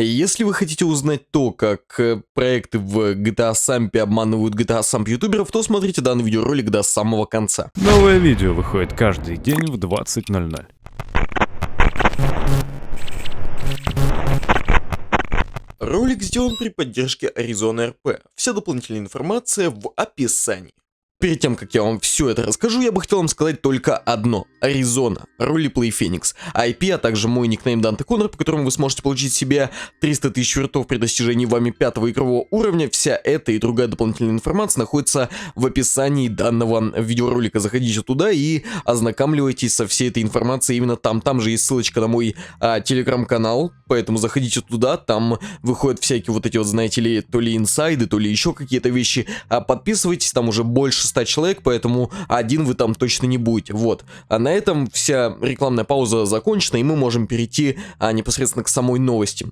Если вы хотите узнать то, как э, проекты в GTA Samp обманывают GTA Samp ютуберов, то смотрите данный видеоролик до самого конца. Новое видео выходит каждый день в 20.00. Ролик сделан при поддержке Arizona RP. Вся дополнительная информация в описании. Перед тем, как я вам все это расскажу, я бы хотел вам сказать только одно. Аризона, Roleplay Феникс, IP, а также мой никнейм Данте Коннор, по которому вы сможете получить себе 300 тысяч вертов при достижении вами пятого игрового уровня. Вся эта и другая дополнительная информация находится в описании данного видеоролика. Заходите туда и ознакомливайтесь со всей этой информацией именно там. Там же есть ссылочка на мой а, телеграм-канал, поэтому заходите туда, там выходят всякие вот эти вот, знаете ли, то ли инсайды, то ли еще какие-то вещи. А подписывайтесь, там уже больше 100 человек, поэтому один вы там точно не будете. Вот. А на этом вся рекламная пауза закончена, и мы можем перейти а, непосредственно к самой новости.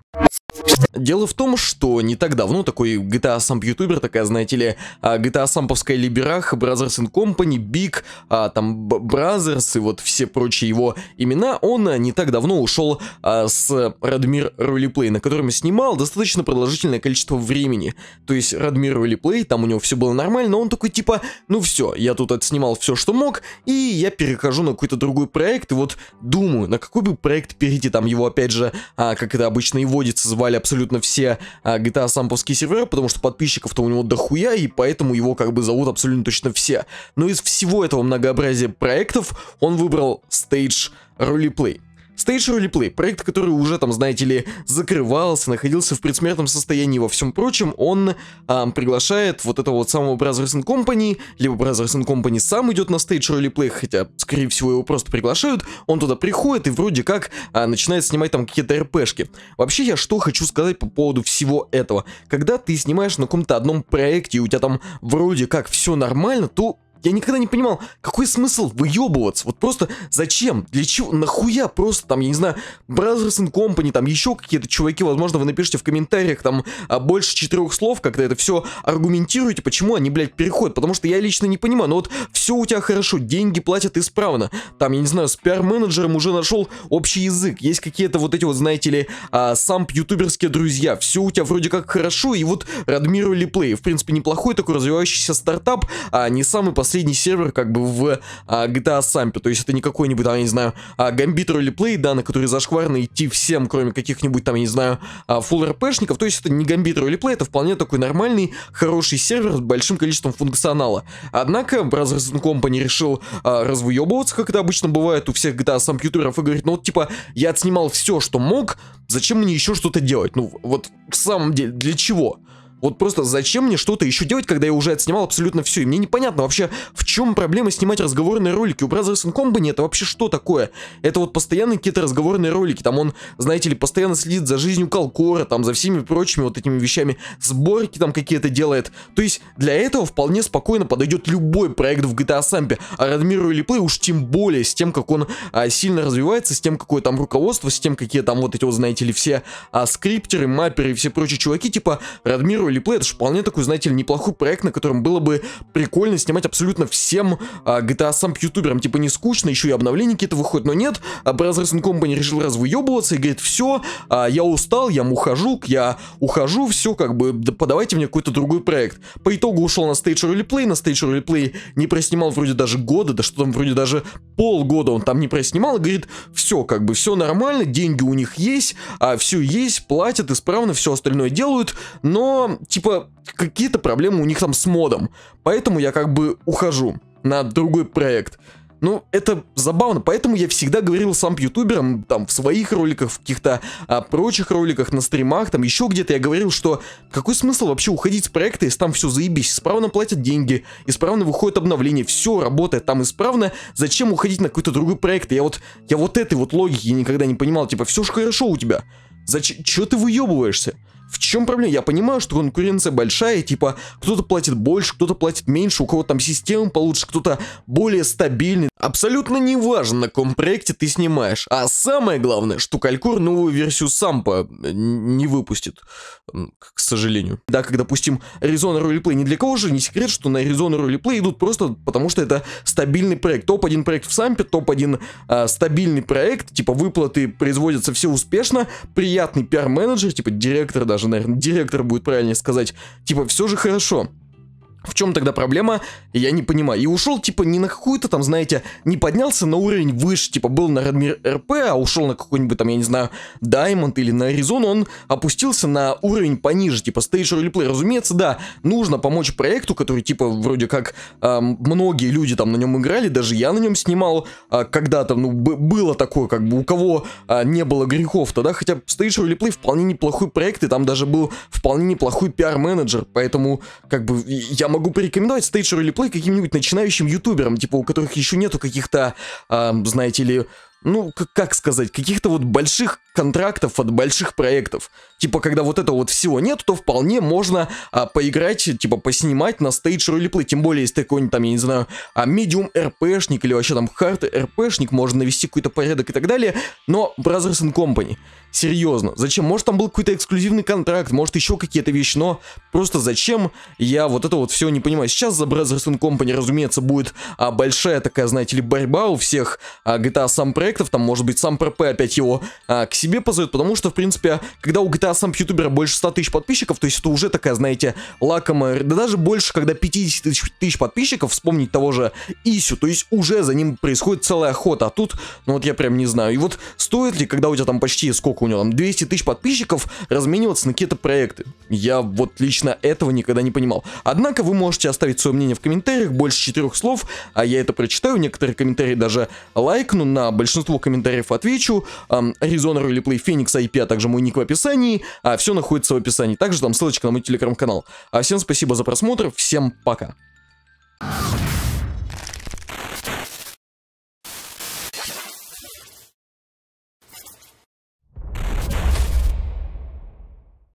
Дело в том, что не так давно такой GTA Samp ютубер, такая, знаете ли, а, GTA Самповская Либерах, Brothers and Company, Big, а, там Brothers и вот все прочие его имена, он а, не так давно ушел а, с Радмир Ролиплей, на котором снимал достаточно продолжительное количество времени. То есть Радмир Ролиплей, там у него все было нормально, но он такой типа, ну все, я тут отснимал все, что мог, и я перехожу на какой-то другой проект, и вот думаю, на какой бы проект перейти, там его опять же, а, как это обычно и водится, звали абсолютно все а, GTA самповские сервера, потому что подписчиков-то у него дохуя, и поэтому его как бы зовут абсолютно точно все. Но из всего этого многообразия проектов он выбрал Stage Roleplay. Stage Roleplay, проект, который уже там, знаете ли, закрывался, находился в предсмертном состоянии во всем прочем, он а, приглашает вот этого вот самого Brothers and Company, либо Brothers and Company сам идет на Stage Roleplay, хотя, скорее всего, его просто приглашают, он туда приходит и вроде как а, начинает снимать там какие-то РПшки. Вообще, я что хочу сказать по поводу всего этого. Когда ты снимаешь на каком-то одном проекте, и у тебя там вроде как все нормально, то я никогда не понимал, какой смысл выебываться, вот просто зачем, для чего, нахуя просто там, я не знаю, Brothers and Company, там еще какие-то чуваки, возможно, вы напишите в комментариях там а, больше четырех слов, когда это все аргументируете, почему они, блядь, переходят, потому что я лично не понимаю, но ну вот все у тебя хорошо, деньги платят исправно, там, я не знаю, с пиар-менеджером уже нашел общий язык, есть какие-то вот эти вот, знаете ли, а, самп ютуберские друзья, все у тебя вроде как хорошо, и вот Радмиру Липлей, в принципе, неплохой такой развивающийся стартап, а не самый последний последний сервер как бы в а, GTA Сампе. То есть это не какой-нибудь, там, я не знаю, а, гамбит ролеплей, да, на который зашкварно идти всем, кроме каких-нибудь там, я не знаю, а, РПшников. То есть это не гамбит ролеплей, это вполне такой нормальный, хороший сервер с большим количеством функционала. Однако Brothers Company решил а, развыебываться, как это обычно бывает у всех GTA компьютеров, и говорит, ну вот типа, я отснимал все, что мог, зачем мне еще что-то делать? Ну вот в самом деле, для чего? Вот просто зачем мне что-то еще делать, когда я уже отснимал абсолютно все, и мне непонятно вообще, в чем проблема снимать разговорные ролики. У Brothers in Company это а вообще что такое? Это вот постоянные какие-то разговорные ролики, там он, знаете ли, постоянно следит за жизнью Калкора, там за всеми прочими вот этими вещами, сборки там какие-то делает. То есть для этого вполне спокойно подойдет любой проект в GTA Sampe, а Радмиру или Play уж тем более, с тем, как он а, сильно развивается, с тем, какое там руководство, с тем, какие там вот эти вот, знаете ли, все а, скриптеры, мапперы и все прочие чуваки, типа Радмиру Hero Replay, это же вполне такой, знаете ли, неплохой проект, на котором было бы прикольно снимать абсолютно всем а, GTA сам ютуберам. Типа не скучно, еще и обновления какие-то выходят, но нет. А Brothers Company решил развыебываться и говорит, все, а, я устал, я мухожук, я ухожу, все, как бы, да подавайте мне какой-то другой проект. По итогу ушел на Stage Replay, на Stage Replay не проснимал вроде даже года, да что там вроде даже полгода он там не проснимал, и говорит, все, как бы, все нормально, деньги у них есть, а, все есть, платят исправно, все остальное делают, но типа, какие-то проблемы у них там с модом. Поэтому я как бы ухожу на другой проект. Ну, это забавно, поэтому я всегда говорил сам ютуберам, там, в своих роликах, в каких-то а, прочих роликах, на стримах, там, еще где-то я говорил, что какой смысл вообще уходить с проекта, если там все заебись, исправно платят деньги, исправно выходит обновление, все работает там исправно, зачем уходить на какой-то другой проект? Я вот, я вот этой вот логики никогда не понимал, типа, все же хорошо у тебя, зачем, че ты выебываешься? В чем проблема? Я понимаю, что конкуренция большая, типа кто-то платит больше, кто-то платит меньше, у кого там система получше, кто-то более стабильный. Абсолютно не важно, на каком проекте ты снимаешь. А самое главное, что Калькур новую версию Сампа э, не выпустит, к сожалению. Да, как, допустим, Arizona Roleplay, ни для кого же не секрет, что на Arizona Roleplay идут просто потому, что это стабильный проект. Топ-1 проект в Сампе, топ-1 а, стабильный проект, типа выплаты производятся все успешно, приятный пиар-менеджер, типа директор даже, наверное, директор будет правильнее сказать, типа все же хорошо. В чем тогда проблема, я не понимаю. И ушел, типа, не на какую-то там, знаете, не поднялся на уровень выше, типа, был на Радмир РП, а ушел на какой-нибудь там, я не знаю, Даймонд или на Аризону, он опустился на уровень пониже, типа, стейдж ролеплей. Разумеется, да, нужно помочь проекту, который, типа, вроде как э, многие люди там на нем играли, даже я на нем снимал э, когда-то, ну, было такое, как бы, у кого э, не было грехов тогда да, хотя стейдж ролеплей вполне неплохой проект, и там даже был вполне неплохой пиар-менеджер, поэтому, как бы, я могу порекомендовать или плей каким-нибудь начинающим ютуберам, типа у которых еще нету каких-то, э, знаете ли, ну, как, сказать, каких-то вот больших контрактов от больших проектов. Типа, когда вот этого вот всего нет, то вполне можно а, поиграть, типа, поснимать на стейдж ролеплей. Тем более, если ты какой-нибудь там, я не знаю, а, медиум РПшник или вообще там хард РПшник, можно навести какой-то порядок и так далее. Но Brothers and Company, серьезно, зачем? Может, там был какой-то эксклюзивный контракт, может, еще какие-то вещи, но просто зачем? Я вот это вот все не понимаю. Сейчас за Brothers and Company, разумеется, будет а, большая такая, знаете ли, борьба у всех а, GTA сам проект проектов, там, может быть, сам ПРП опять его а, к себе позовет, потому что, в принципе, когда у GTA сам ютубера больше 100 тысяч подписчиков, то есть это уже такая, знаете, лакомая, да даже больше, когда 50 тысяч, подписчиков, вспомнить того же Исю, то есть уже за ним происходит целая охота, а тут, ну вот я прям не знаю, и вот стоит ли, когда у тебя там почти, сколько у него там, 200 тысяч подписчиков, размениваться на какие-то проекты? Я вот лично этого никогда не понимал. Однако вы можете оставить свое мнение в комментариях, больше четырех слов, а я это прочитаю, некоторые комментарии даже лайкну на большинство большинство комментариев отвечу. Аризона Ролеплей, Феникс, IP, а также мой ник в описании. А все находится в описании. Также там ссылочка на мой телеграм-канал. А всем спасибо за просмотр. Всем пока. you